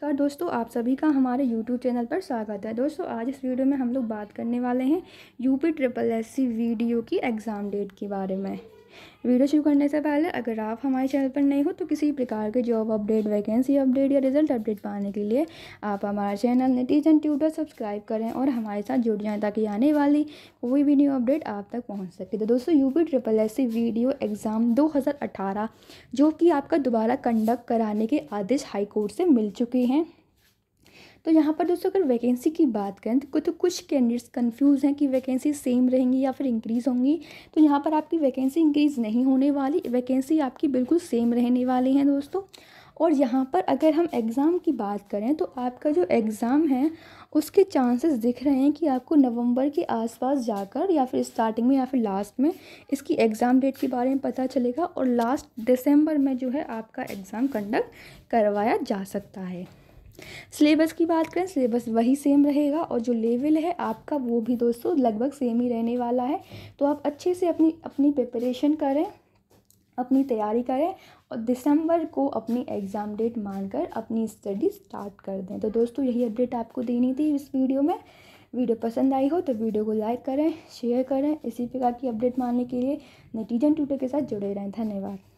नमस्कार दोस्तों आप सभी का हमारे YouTube चैनल पर स्वागत है दोस्तों आज इस वीडियो में हम लोग बात करने वाले हैं UP triple S C VDO की एग्ज़ाम डेट के बारे में वीडियो शुरू करने से पहले अगर आप हमारे चैनल पर नए हो तो किसी प्रकार के जॉब अपडेट वैकेंसी अपडेट या रिजल्ट अपडेट पाने के लिए आप हमारा चैनल नतीजन ट्यूटर सब्सक्राइब करें और हमारे साथ जुड़ जाएँ ताकि आने वाली कोई भी न्यू अपडेट आप तक पहुँच सके तो दोस्तों U P triple S VDO exam दो हज़ार अठारह जो कि आपका दोबारा कंडक्ट कराने के आदेश हाईकोर्ट से मिल चुके हैं तो यहाँ पर दोस्तों अगर वैकेंसी की बात करें तो, तो कुछ कैंडिडेट्स कन्फ्यूज़ हैं कि वैकेंसी सेम रहेंगी या फिर इंक्रीज़ होंगी तो यहाँ पर आपकी वैकेंसी इंक्रीज़ नहीं होने वाली वैकेंसी आपकी बिल्कुल सेम रहने वाली हैं दोस्तों और यहाँ पर अगर हम एग्ज़ाम की बात करें तो आपका जो एग्ज़ाम है उसके चांसेस दिख रहे हैं कि आपको नवंबर के आसपास जाकर या फिर स्टार्टिंग में या फिर लास्ट में इसकी एग्ज़ाम डेट के बारे में पता चलेगा और लास्ट दिसंबर में जो है आपका एग्ज़ाम कंडक्ट करवाया जा सकता है सिलेबस की बात करें सिलेबस वही सेम रहेगा और जो लेवल है आपका वो भी दोस्तों लगभग सेम ही रहने वाला है तो आप अच्छे से अपनी अपनी प्रिपरेशन करें अपनी तैयारी करें और दिसंबर को अपनी एग्ज़ाम डेट मानकर अपनी स्टडी स्टार्ट कर दें तो दोस्तों यही अपडेट आपको देनी थी इस वीडियो में वीडियो पसंद आई हो तो वीडियो को लाइक करें शेयर करें इसी प्रकार की अपडेट मानने के लिए नतीजन ट्यूटर के साथ जुड़े रहें धन्यवाद